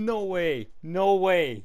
No way. No way.